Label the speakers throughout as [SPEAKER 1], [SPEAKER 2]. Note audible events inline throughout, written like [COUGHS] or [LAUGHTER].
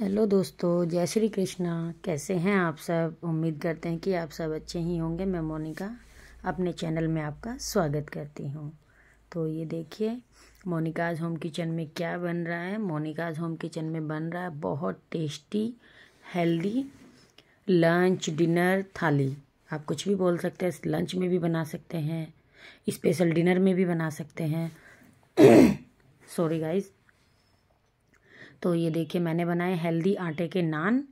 [SPEAKER 1] hello दोस्तों जय श्री कृष्णा कैसे हैं आप सब उम्मीद करते हैं कि आप सब अच्छे ही होंगे मैं मोनिका अपने चैनल में आपका स्वागत करती हूँ तो ये देखिए मोनिकाज होम किचन में क्या बन रहा है मोनिकाज होम किचन में बन रहा है बहुत टेस्टी हेल्दी लंच डिनर थाली आप कुछ भी बोल सकते हैं लंच में भी बना सकते हैं स्पेशल डिनर में भी बना सकते हैं [COUGHS] सॉरी गाइज़ तो ये देखिए मैंने बनाए हेल्दी आटे के नान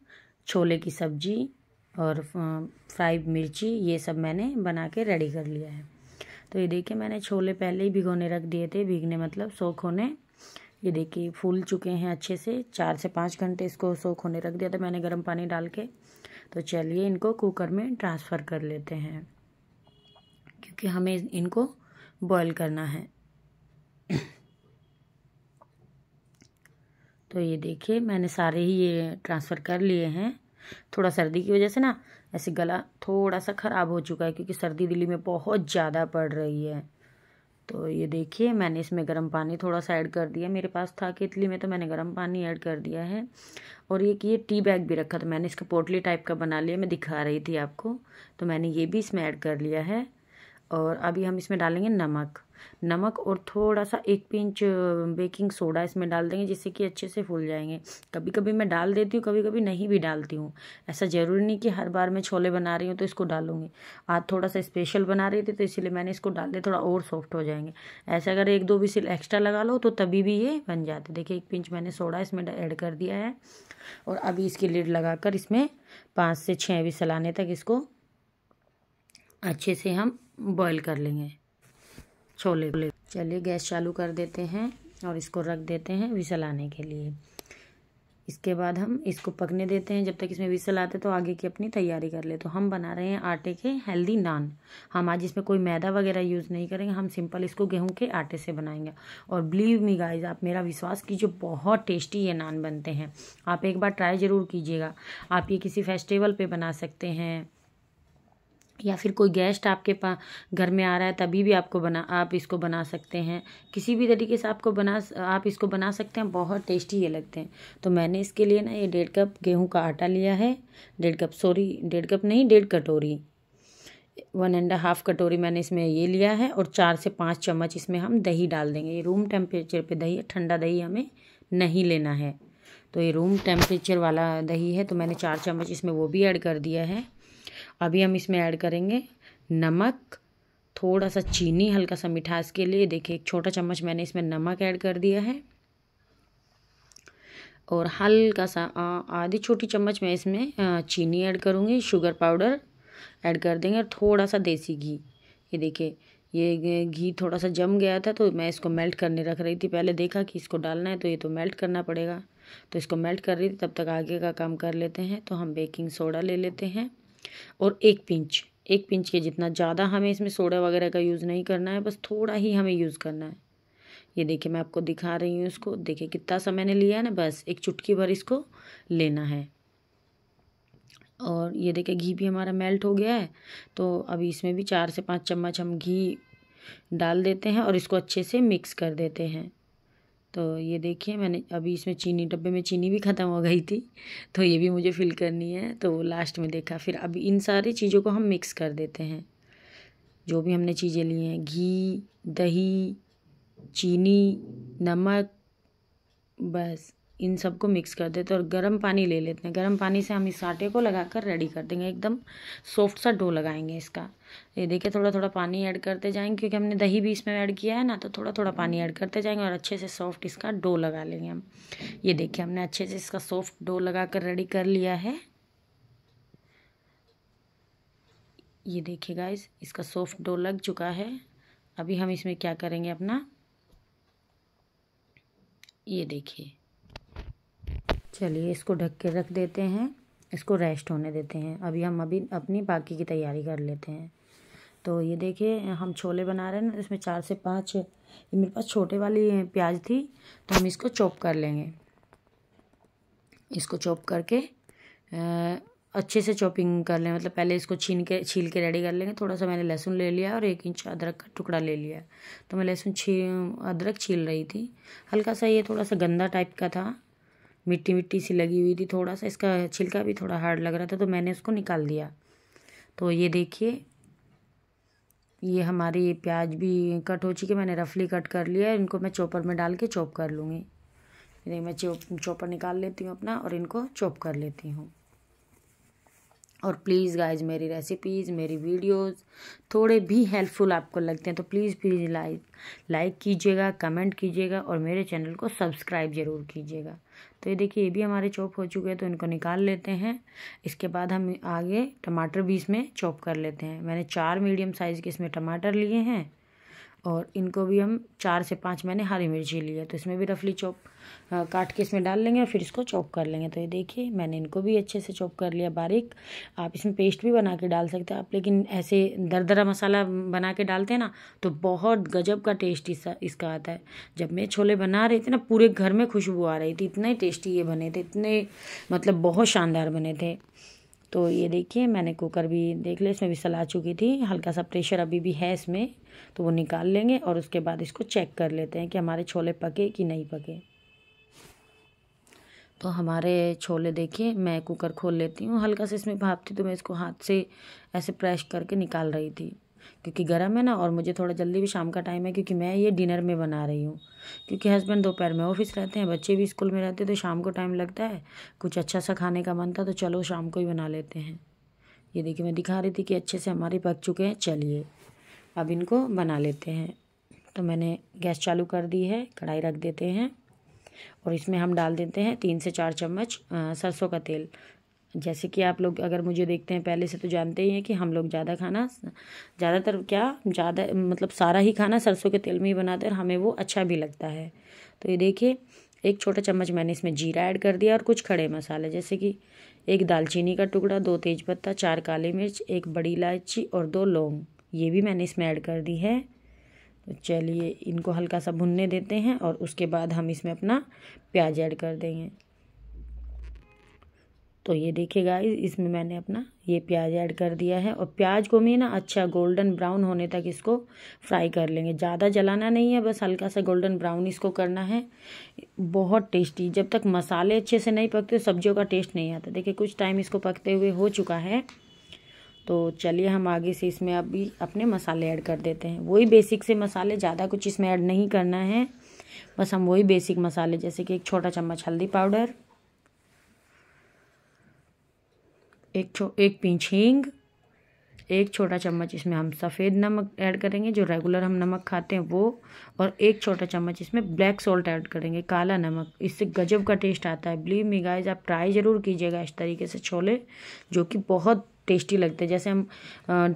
[SPEAKER 1] छोले की सब्जी और फ्राई मिर्ची ये सब मैंने बना के रेडी कर लिया है तो ये देखिए मैंने छोले पहले ही भिगोने रख दिए थे भीगने मतलब सोख होने ये देखिए फूल चुके हैं अच्छे से चार से पाँच घंटे इसको सोख होने रख दिया था मैंने गर्म पानी डाल के तो चलिए इनको कुकर में ट्रांसफ़र कर लेते हैं क्योंकि हमें इनको बॉयल करना है तो ये देखिए मैंने सारे ही ये ट्रांसफ़र कर लिए हैं थोड़ा सर्दी की वजह से ना ऐसे गला थोड़ा सा ख़राब हो चुका है क्योंकि सर्दी दिल्ली में बहुत ज़्यादा पड़ रही है तो ये देखिए मैंने इसमें गर्म पानी थोड़ा सा ऐड कर दिया मेरे पास था केतली में तो मैंने गर्म पानी ऐड कर दिया है और ये कि ये टी बैग भी रखा था मैंने इसका पोटली टाइप का बना लिया मैं दिखा रही थी आपको तो मैंने ये भी इसमें ऐड कर लिया है और अभी हम इसमें डालेंगे नमक नमक और थोड़ा सा एक पिंच बेकिंग सोडा इसमें डाल देंगे जिससे कि अच्छे से फूल जाएंगे कभी कभी मैं डाल देती हूँ कभी कभी नहीं भी डालती हूँ ऐसा ज़रूरी नहीं कि हर बार मैं छोले बना रही हूँ तो इसको डालूंगी आज थोड़ा सा स्पेशल बना रही थी तो इसीलिए मैंने इसको डाल दिया थोड़ा और सॉफ्ट हो जाएंगे ऐसे अगर एक दो विसिल एक्स्ट्रा लगा लो तो तभी भी ये बन जाते देखिए एक पिंच मैंने सोडा इसमें ऐड कर दिया है और अभी इसकी लीड लगाकर इसमें पाँच से छः विसल आने तक इसको अच्छे से हम बॉईल कर लेंगे छोले चलिए गैस चालू कर देते हैं और इसको रख देते हैं विसल आने के लिए इसके बाद हम इसको पकने देते हैं जब तक इसमें विसल आते तो आगे की अपनी तैयारी कर ले तो हम बना रहे हैं आटे के हेल्दी नान हम आज इसमें कोई मैदा वगैरह यूज़ नहीं करेंगे हम सिंपल इसको गेहूं के आटे से बनाएंगे और बिलीव मी गाइस आप मेरा विश्वास कीजिए बहुत टेस्टी ये नान बनते हैं आप एक बार ट्राई ज़रूर कीजिएगा आप ये किसी फेस्टिवल पर बना सकते हैं या फिर कोई गेस्ट आपके पास घर में आ रहा है तभी भी आपको बना आप इसको बना सकते हैं किसी भी तरीके से आपको बना आप इसको बना सकते हैं बहुत टेस्टी ये लगते हैं तो मैंने इसके लिए ना ये डेढ़ कप गेहूं का आटा लिया है डेढ़ कप सॉरी डेढ़ कप नहीं डेढ़ कटोरी वन एंड हाफ कटोरी मैंने इसमें ये लिया है और चार से पाँच चम्मच इसमें हम दही डाल देंगे ये रूम टेम्परेचर पर दही ठंडा दही हमें नहीं लेना है तो ये रूम टेम्परेचर वाला दही है तो मैंने चार चम्मच इसमें वो भी ऐड कर दिया है अभी हम इसमें ऐड करेंगे नमक थोड़ा सा चीनी हल्का सा मिठास के लिए देखिए एक छोटा चम्मच मैंने इसमें नमक ऐड कर दिया है और हल्का सा आधी छोटी चम्मच मैं इसमें चीनी ऐड करूँगी शुगर पाउडर ऐड कर देंगे और थोड़ा सा देसी घी ये देखिए ये घी थोड़ा सा जम गया था तो मैं इसको मेल्ट करने रख रही थी पहले देखा कि इसको डालना है तो ये तो मेल्ट करना पड़ेगा तो इसको मेल्ट कर रही थी तब तक आगे का काम कर लेते हैं तो हम बेकिंग सोडा ले लेते हैं और एक पिंच एक पिंच के जितना ज़्यादा हमें इसमें सोडा वगैरह का यूज़ नहीं करना है बस थोड़ा ही हमें यूज़ करना है ये देखिए मैं आपको दिखा रही हूँ इसको देखिए कितना सा मैंने लिया है ना बस एक चुटकी भर इसको लेना है और ये देखिए घी भी हमारा मेल्ट हो गया है तो अभी इसमें भी चार से पाँच चम्मच हम घी डाल देते हैं और इसको अच्छे से मिक्स कर देते हैं तो ये देखिए मैंने अभी इसमें चीनी डब्बे में चीनी भी ख़त्म हो गई थी तो ये भी मुझे फिल करनी है तो लास्ट में देखा फिर अब इन सारी चीज़ों को हम मिक्स कर देते हैं जो भी हमने चीज़ें ली हैं घी दही चीनी नमक बस इन सबको मिक्स कर देते हैं और गर्म पानी ले लेते हैं गर्म पानी से हम इस आटे को लगाकर रेडी कर देंगे एकदम सॉफ्ट सा डो लगाएंगे इसका ये देखिए थोड़ा थोड़ा पानी ऐड करते जाएंगे क्योंकि हमने दही भी इसमें ऐड किया है ना तो थोड़ा थोड़ा पानी ऐड करते जाएंगे और अच्छे से सॉफ्ट इसका डो लगा लेंगे हम ये देखिए हमने अच्छे से इसका सॉफ्ट डो लगा कर रेडी कर लिया है ये देखिए गाइस इसका सॉफ्ट डो लग चुका है अभी हम इसमें क्या करेंगे अपना ये देखिए चलिए इसको ढक के रख देते हैं इसको रेस्ट होने देते हैं अभी हम अभी अपनी बाकी की तैयारी कर लेते हैं तो ये देखिए हम छोले बना रहे हैं ना इसमें चार से पाँच ये मेरे पास छोटे वाली प्याज थी तो हम इसको चॉप कर लेंगे इसको चॉप करके अच्छे से चॉपिंग कर लें मतलब पहले इसको छीन के छील के रेडी कर लेंगे थोड़ा सा मैंने लहसुन ले लिया और एक इंच अदरक का टुकड़ा ले लिया तो मैं लहसुन छी अदरक छील रही थी हल्का सा ये थोड़ा सा गंदा टाइप का था मिट्टी मिट्टी सी लगी हुई थी थोड़ा सा इसका छिलका भी थोड़ा हार्ड लग रहा था तो मैंने उसको निकाल दिया तो ये देखिए ये हमारी प्याज भी कट हो चुकी है मैंने रफली कट कर लिया है इनको मैं चॉपर में डाल के चॉप कर लूँगी नहीं मैं चॉपर निकाल लेती हूँ अपना और इनको चॉप कर लेती हूँ और प्लीज़ गाइज मेरी रेसिपीज़ मेरी वीडियोस थोड़े भी हेल्पफुल आपको लगते हैं तो प्लीज़ प्लीज़ लाइक लाइक कीजिएगा कमेंट कीजिएगा और मेरे चैनल को सब्सक्राइब ज़रूर कीजिएगा तो ये देखिए ये भी हमारे चॉप हो चुके हैं तो इनको निकाल लेते हैं इसके बाद हम आगे टमाटर भी इसमें चॉप कर लेते हैं मैंने चार मीडियम साइज़ के इसमें टमाटर लिए हैं और इनको भी हम चार से पाँच मैंने हरी मिर्ची ली है तो इसमें भी रफली चॉप काट के इसमें डाल लेंगे और फिर इसको चॉप कर लेंगे तो ये देखिए मैंने इनको भी अच्छे से चॉप कर लिया बारीक आप इसमें पेस्ट भी बना के डाल सकते हैं आप लेकिन ऐसे दरदरा मसाला बना के डालते हैं ना तो बहुत गजब का टेस्ट इसका आता है जब मैं छोले बना रही थी ना पूरे घर में खुशबू आ रही थी इतने टेस्टी ये बने थे इतने मतलब बहुत शानदार बने थे तो ये देखिए मैंने कुकर भी देख लिया इसमें भी सला चुकी थी हल्का सा प्रेशर अभी भी है इसमें तो वो निकाल लेंगे और उसके बाद इसको चेक कर लेते हैं कि हमारे छोले पके कि नहीं पके तो हमारे छोले देखिए मैं कुकर खोल लेती हूँ हल्का सा इसमें भाप थी तो मैं इसको हाथ से ऐसे प्रेस करके निकाल रही थी क्योंकि गर्म है ना और मुझे थोड़ा जल्दी भी शाम का टाइम है क्योंकि मैं ये डिनर में बना रही हूँ क्योंकि हस्बैंड दोपहर में ऑफिस रहते हैं बच्चे भी स्कूल में रहते हैं तो शाम को टाइम लगता है कुछ अच्छा सा खाने का मन था तो चलो शाम को ही बना लेते हैं ये देखिए मैं दिखा रही थी कि अच्छे से हमारे पक चुके हैं चलिए अब इनको बना लेते हैं तो मैंने गैस चालू कर दी है कढ़ाई रख देते हैं और इसमें हम डाल देते हैं तीन से चार चम्मच सरसों का तेल जैसे कि आप लोग अगर मुझे देखते हैं पहले से तो जानते ही हैं कि हम लोग ज़्यादा खाना ज़्यादातर क्या ज़्यादा मतलब सारा ही खाना सरसों के तेल में ही बनाते हैं और हमें वो अच्छा भी लगता है तो ये देखिए एक छोटा चम्मच मैंने इसमें जीरा ऐड कर दिया और कुछ खड़े मसाले जैसे कि एक दालचीनी का टुकड़ा दो तेज़पत्ता चार काली मिर्च एक बड़ी इलायची और दो लौंग ये भी मैंने इसमें ऐड कर दी है तो चलिए इनको हल्का सा भुनने देते हैं और उसके बाद हम इसमें अपना प्याज ऐड कर देंगे तो ये देखिएगा इसमें मैंने अपना ये प्याज ऐड कर दिया है और प्याज को भी ना अच्छा गोल्डन ब्राउन होने तक इसको फ्राई कर लेंगे ज़्यादा जलाना नहीं है बस हल्का सा गोल्डन ब्राउन इसको करना है बहुत टेस्टी जब तक मसाले अच्छे से नहीं पकते सब्जियों का टेस्ट नहीं आता देखिए कुछ टाइम इसको पकते हुए हो चुका है तो चलिए हम आगे से इसमें अभी अपने मसाले ऐड कर देते हैं वही बेसिक से मसाले ज़्यादा कुछ इसमें ऐड नहीं करना है बस हम वही बेसिक मसाले जैसे कि एक छोटा चम्मच हल्दी पाउडर एक छो एक पींच हींग एक छोटा चम्मच इसमें हम सफ़ेद नमक ऐड करेंगे जो रेगुलर हम नमक खाते हैं वो और एक छोटा चम्मच इसमें ब्लैक सॉल्ट ऐड करेंगे काला नमक इससे गजब का टेस्ट आता है बिलीव मी गाइस आप ट्राई ज़रूर कीजिएगा इस तरीके से छोले जो कि बहुत टेस्टी लगते हैं जैसे हम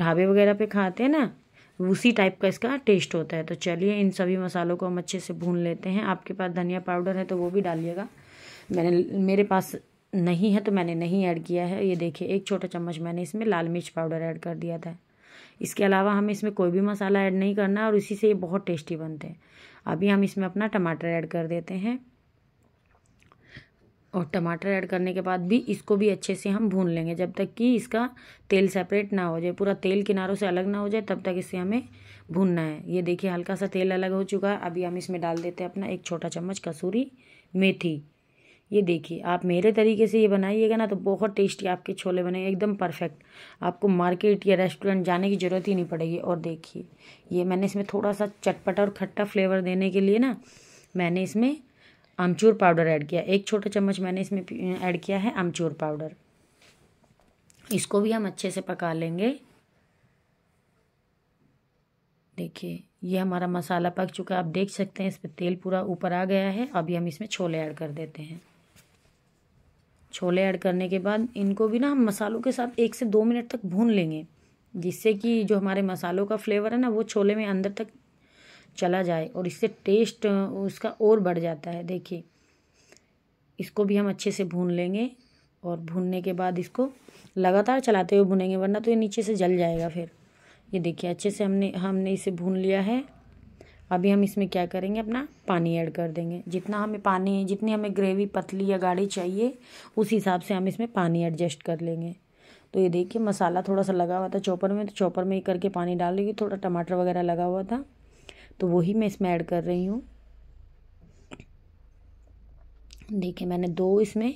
[SPEAKER 1] ढाबे वगैरह पे खाते हैं ना उसी टाइप का इसका टेस्ट होता है तो चलिए इन सभी मसालों को हम अच्छे से भून लेते हैं आपके पास धनिया पाउडर है तो वो भी डालिएगा मैंने मेरे पास नहीं है तो मैंने नहीं ऐड किया है ये देखिए एक छोटा चम्मच मैंने इसमें लाल मिर्च पाउडर ऐड कर दिया था इसके अलावा हमें इसमें कोई भी मसाला ऐड नहीं करना और इसी से ये बहुत टेस्टी बनते हैं अभी हम इसमें अपना टमाटर ऐड कर देते हैं और टमाटर ऐड करने के बाद भी इसको भी अच्छे से हम भून लेंगे जब तक कि इसका तेल सेपरेट ना हो जाए पूरा तेल किनारों से अलग ना हो जाए तब तक इसे हमें भूनना है ये देखिए हल्का सा तेल अलग हो चुका है अभी हम इसमें डाल देते हैं अपना एक छोटा चम्मच कसूरी मेथी ये देखिए आप मेरे तरीके से ये बनाइएगा ना तो बहुत टेस्टी आपके छोले बने एकदम परफेक्ट आपको मार्केट या रेस्टोरेंट जाने की ज़रूरत ही नहीं पड़ेगी और देखिए ये मैंने इसमें थोड़ा सा चटपटा और खट्टा फ्लेवर देने के लिए ना मैंने इसमें आमचूर पाउडर ऐड किया एक छोटा चम्मच मैंने इसमें ऐड किया है आमचूर पाउडर इसको भी हम अच्छे से पका लेंगे देखिए ये हमारा मसाला पक चुका है आप देख सकते हैं इस पर तेल पूरा ऊपर आ गया है अभी हम इसमें छोले ऐड कर देते हैं छोले ऐड करने के बाद इनको भी ना हम मसालों के साथ एक से दो मिनट तक भून लेंगे जिससे कि जो हमारे मसालों का फ्लेवर है ना वो छोले में अंदर तक चला जाए और इससे टेस्ट उसका और बढ़ जाता है देखिए इसको भी हम अच्छे से भून लेंगे और भूनने के बाद इसको लगातार चलाते हुए भुनेंगे वरना तो ये नीचे से जल जाएगा फिर ये देखिए अच्छे से हमने हमने इसे भून लिया है अभी हम इसमें क्या करेंगे अपना पानी ऐड कर देंगे जितना हमें पानी जितनी हमें ग्रेवी पतली या गाढ़ी चाहिए उस हिसाब से हम इसमें पानी एडजस्ट कर लेंगे तो ये देखिए मसाला थोड़ा सा लगा हुआ था चॉपर में तो चॉपर में ही करके पानी डाल रही थोड़ा टमाटर वगैरह लगा हुआ था तो वही मैं इसमें ऐड कर रही हूँ देखिए मैंने दो इसमें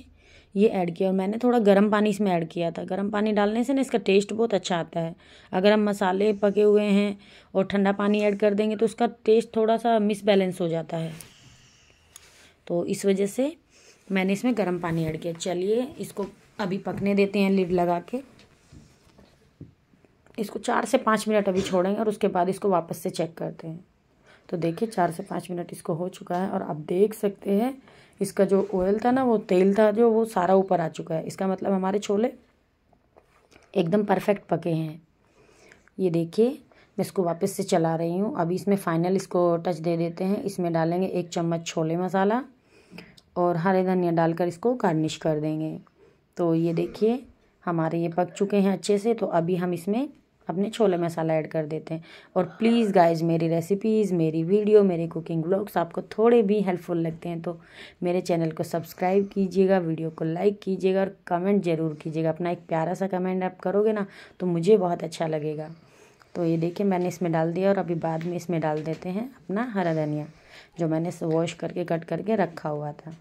[SPEAKER 1] ये ऐड किया और मैंने थोड़ा गर्म पानी इसमें ऐड किया था गर्म पानी डालने से ना इसका टेस्ट बहुत अच्छा आता है अगर हम मसाले पके हुए हैं और ठंडा पानी ऐड कर देंगे तो उसका टेस्ट थोड़ा सा मिसबैलेंस हो जाता है तो इस वजह से मैंने इसमें गर्म पानी ऐड किया चलिए इसको अभी पकने देते हैं लिड लगा के इसको चार से पाँच मिनट अभी छोड़ेंगे और उसके बाद इसको वापस से चेक करते हैं तो देखिए चार से पाँच मिनट इसको हो चुका है और आप देख सकते हैं इसका जो ऑयल था ना वो तेल था जो वो सारा ऊपर आ चुका है इसका मतलब हमारे छोले एकदम परफेक्ट पके हैं ये देखिए मैं इसको वापस से चला रही हूँ अभी इसमें फाइनल इसको टच दे देते हैं इसमें डालेंगे एक चम्मच छोले मसाला और हरे धनिया डालकर इसको गार्निश कर देंगे तो ये देखिए हमारे ये पक चुके हैं अच्छे से तो अभी हम इसमें अपने छोले मसाला ऐड कर देते हैं और प्लीज़ गाइज मेरी रेसिपीज़ मेरी वीडियो मेरे कुकिंग ब्लॉग्स आपको थोड़े भी हेल्पफुल लगते हैं तो मेरे चैनल को सब्सक्राइब कीजिएगा वीडियो को लाइक कीजिएगा और कमेंट ज़रूर कीजिएगा अपना एक प्यारा सा कमेंट आप करोगे ना तो मुझे बहुत अच्छा लगेगा तो ये देखिए मैंने इसमें डाल दिया और अभी बाद में इसमें डाल देते हैं अपना हरा धनिया जो मैंने वॉश करके कट करके रखा हुआ था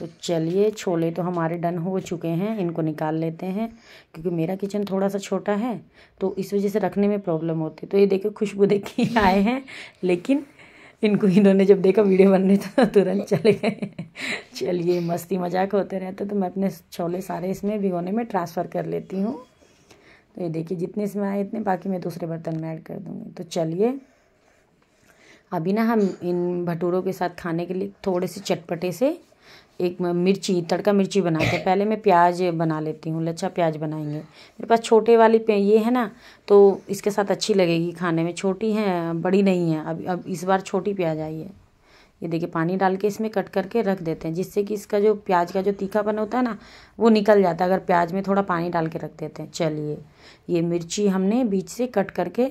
[SPEAKER 1] तो चलिए छोले तो हमारे डन हो चुके हैं इनको निकाल लेते हैं क्योंकि मेरा किचन थोड़ा सा छोटा है तो इस वजह से रखने में प्रॉब्लम होती है तो ये देखो खुशबू देखिए [LAUGHS] आए हैं लेकिन इनको इन्होंने जब देखा वीडियो बनने तो तुरंत चले गए चलिए मस्ती मजाक होते रहते तो मैं अपने छोले सारे इसमें भिगोने में ट्रांसफ़र कर लेती हूँ तो ये देखिए जितने इसमें आए इतने बाकी मैं दूसरे बर्तन में ऐड कर दूँगी तो चलिए अभी ना हम इन भटूरों के साथ खाने के लिए थोड़े से चटपटे से एक मिर्ची तड़का मिर्ची बनाते हैं पहले मैं प्याज बना लेती हूँ लच्छा प्याज बनाएंगे मेरे पास छोटे वाली ये है ना तो इसके साथ अच्छी लगेगी खाने में छोटी है बड़ी नहीं है अब अब इस बार छोटी प्याज आई है ये देखिए पानी डाल के इसमें कट करके रख देते हैं जिससे कि इसका जो प्याज का जो तीखापन होता है ना वो निकल जाता है अगर प्याज में थोड़ा पानी डाल के रख देते हैं चलिए ये मिर्ची हमने बीच से कट करके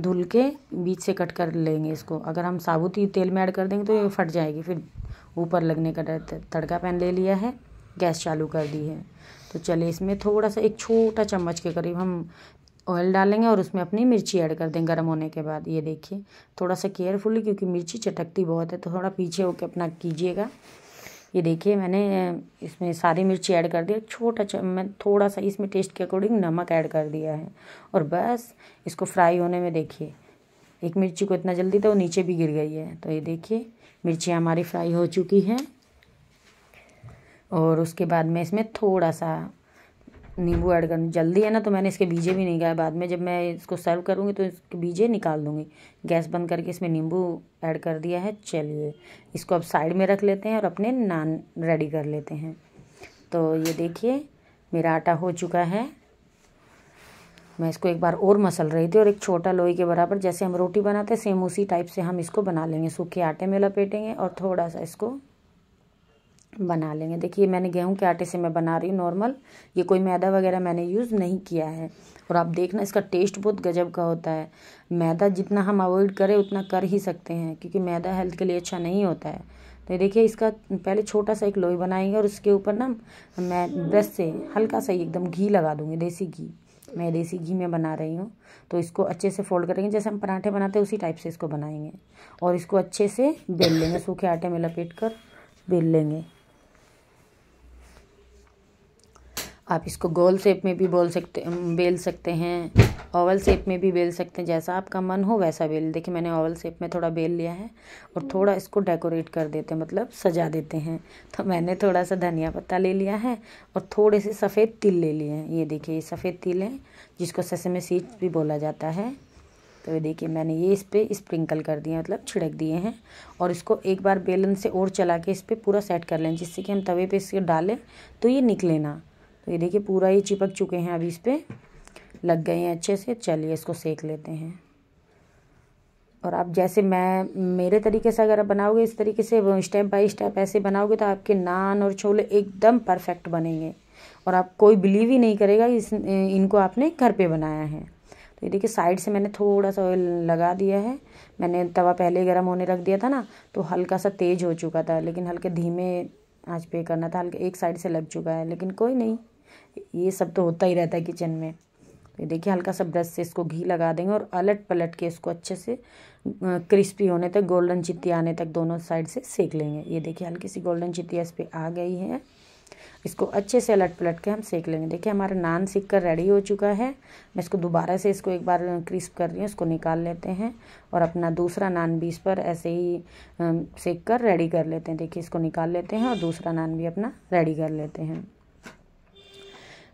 [SPEAKER 1] धुल के बीच से कट कर लेंगे इसको अगर हम साबुत ही तेल में ऐड कर देंगे तो ये फट जाएगी फिर ऊपर लगने का डर तड़का पैन ले लिया है गैस चालू कर दी है तो चलिए इसमें थोड़ा सा एक छोटा चम्मच के करीब हम ऑयल डालेंगे और उसमें अपनी मिर्ची ऐड कर देंगे गर्म होने के बाद ये देखिए थोड़ा सा केयरफुली क्योंकि मिर्ची चटकती बहुत है तो थोड़ा पीछे होकर अपना कीजिएगा ये देखिए मैंने इसमें सारी मिर्ची ऐड कर दी छोटा मैं थोड़ा सा इसमें टेस्ट के अकॉर्डिंग नमक ऐड कर दिया है और बस इसको फ्राई होने में देखिए एक मिर्ची को इतना जल्दी तो वो नीचे भी गिर गई है तो ये देखिए मिर्ची हमारी फ्राई हो चुकी है और उसके बाद में इसमें थोड़ा सा नींबू ऐड कर जल्दी है ना तो मैंने इसके बीजे भी नहीं गाए बाद में जब मैं इसको सर्व करूँगी तो इसके बीजे निकाल दूँगी गैस बंद करके इसमें नींबू ऐड कर दिया है चलिए इसको अब साइड में रख लेते हैं और अपने नान रेडी कर लेते हैं तो ये देखिए मेरा आटा हो चुका है मैं इसको एक बार और मसल रही थी और एक छोटा लोई के बराबर जैसे हम रोटी बनाते सेम उसी टाइप से हम इसको बना लेंगे सूखे आटे में लपेटेंगे और थोड़ा सा इसको बना लेंगे देखिए मैंने गेहूं के आटे से मैं बना रही हूँ नॉर्मल ये कोई मैदा वगैरह मैंने यूज़ नहीं किया है और आप देखना इसका टेस्ट बहुत गजब का होता है मैदा जितना हम अवॉइड करें उतना कर ही सकते हैं क्योंकि मैदा हेल्थ के लिए अच्छा नहीं होता है तो देखिए इसका पहले छोटा सा एक लोई बनाएंगे और उसके ऊपर ना मैं ब्रश से हल्का सा एकदम घी लगा दूँगी देसी घी मैं देसी घी में बना रही हूँ तो इसको अच्छे से फोल्ड करेंगे जैसे हम पराठे बनाते हैं उसी टाइप से इसको बनाएंगे और इसको अच्छे से बेल लेंगे सूखे आटे में लपेट कर बेल लेंगे आप इसको गोल शेप में भी बोल सकते बेल सकते हैं ओवल शेप में भी बेल सकते हैं जैसा आपका मन हो वैसा बेल देखिए मैंने ओवल शेप में थोड़ा बेल लिया है और थोड़ा इसको डेकोरेट कर देते हैं मतलब सजा देते हैं तो मैंने थोड़ा सा धनिया पत्ता ले लिया है और थोड़े से सफ़ेद तिल ले लिए हैं ये देखिए ये सफ़ेद तिल है जिसको ससे में सीट भी बोला जाता है तो ये देखिए मैंने ये इस पर स्प्रिंकल कर दिए मतलब छिड़क दिए हैं और इसको एक बार बेलन से और चला के इस पर पूरा सेट कर लें जिससे कि हम तवे पे इसको डालें तो ये निकले ना तो ये देखिए पूरा ही चिपक चुके हैं अभी इस पर लग गए हैं अच्छे से चलिए इसको सेक लेते हैं और आप जैसे मैं मेरे तरीके से अगर आप बनाओगे इस तरीके से स्टेप बाय स्टेप ऐसे बनाओगे तो आपके नान और छोले एकदम परफेक्ट बनेंगे और आप कोई बिलीव ही नहीं करेगा इस इनको आपने घर पे बनाया है तो ये देखिए साइड से मैंने थोड़ा सा ऑयल लगा दिया है मैंने तवा पहले गर्म होने रख दिया था ना तो हल्का सा तेज़ हो चुका था लेकिन हल्के धीमे आँच पे करना था हल्के एक साइड से लग चुका है लेकिन कोई नहीं ये सब तो होता ही रहता है किचन में तो देखिए हल्का सा ब्रश से इसको घी लगा देंगे और अलट पलट के इसको अच्छे से क्रिस्पी होने तक गोल्डन चित्ती आने तक दोनों साइड से सेक लेंगे ये देखिए हल्की सी गोल्डन चित्ती इस पर आ गई है इसको अच्छे से अलट पलट के हम सेक लेंगे देखिए हमारा नान सीख कर रेडी हो चुका है मैं इसको दोबारा से इसको एक बार क्रिस्प कर रही हूँ इसको निकाल लेते हैं और अपना दूसरा नान भी इस पर ऐसे ही सेक कर रेडी कर लेते हैं देखिए इसको निकाल लेते हैं और दूसरा नान भी अपना रेडी कर लेते हैं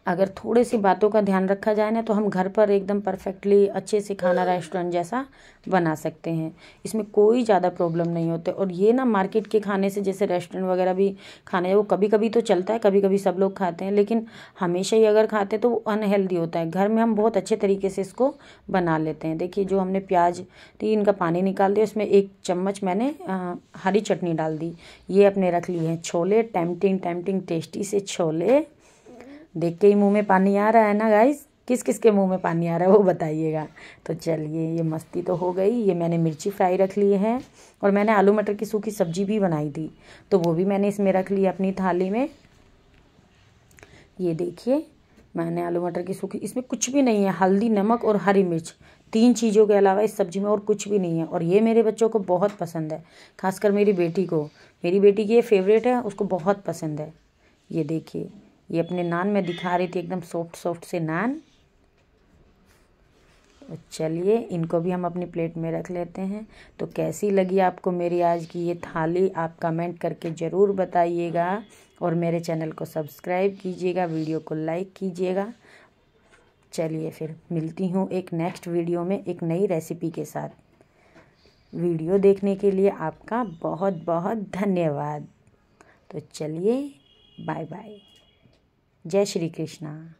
[SPEAKER 1] अगर थोड़े सी बातों का ध्यान रखा जाए ना तो हम घर पर एकदम परफेक्टली अच्छे से खाना रेस्टोरेंट जैसा बना सकते हैं इसमें कोई ज़्यादा प्रॉब्लम नहीं होता और ये ना मार्केट के खाने से जैसे रेस्टोरेंट वगैरह भी खाने वो कभी कभी तो चलता है कभी कभी सब लोग खाते हैं लेकिन हमेशा ही अगर खाते हैं तो वो अनहेल्दी होता है घर में हम बहुत अच्छे तरीके से इसको बना लेते हैं देखिए जो हमने प्याज थी इनका पानी निकाल दिया उसमें एक चम्मच मैंने हरी चटनी डाल दी ये अपने रख लिए हैं छोले टैमटिंग टैमटिंग टेस्टी से छोले देख के ही मुंह में पानी आ रहा है ना गाइस किस किस के मुंह में पानी आ रहा है वो बताइएगा तो चलिए ये मस्ती तो हो गई ये मैंने मिर्ची फ्राई रख लिए हैं और मैंने आलू मटर की सूखी सब्जी भी बनाई थी तो वो भी मैंने इसमें रख लिया अपनी थाली में ये देखिए मैंने आलू मटर की सूखी इसमें कुछ भी नहीं है हल्दी नमक और हरी मिर्च तीन चीज़ों के अलावा इस सब्ज़ी में और कुछ भी नहीं है और ये मेरे बच्चों को बहुत पसंद है खासकर मेरी बेटी को मेरी बेटी की ये फेवरेट है उसको बहुत पसंद है ये देखिए ये अपने नान में दिखा रही थी एकदम सॉफ्ट सॉफ्ट से नान चलिए इनको भी हम अपनी प्लेट में रख लेते हैं तो कैसी लगी आपको मेरी आज की ये थाली आप कमेंट करके ज़रूर बताइएगा और मेरे चैनल को सब्सक्राइब कीजिएगा वीडियो को लाइक कीजिएगा चलिए फिर मिलती हूँ एक नेक्स्ट वीडियो में एक नई रेसिपी के साथ वीडियो देखने के लिए आपका बहुत बहुत धन्यवाद तो चलिए बाय बाय जय श्री कृष्णा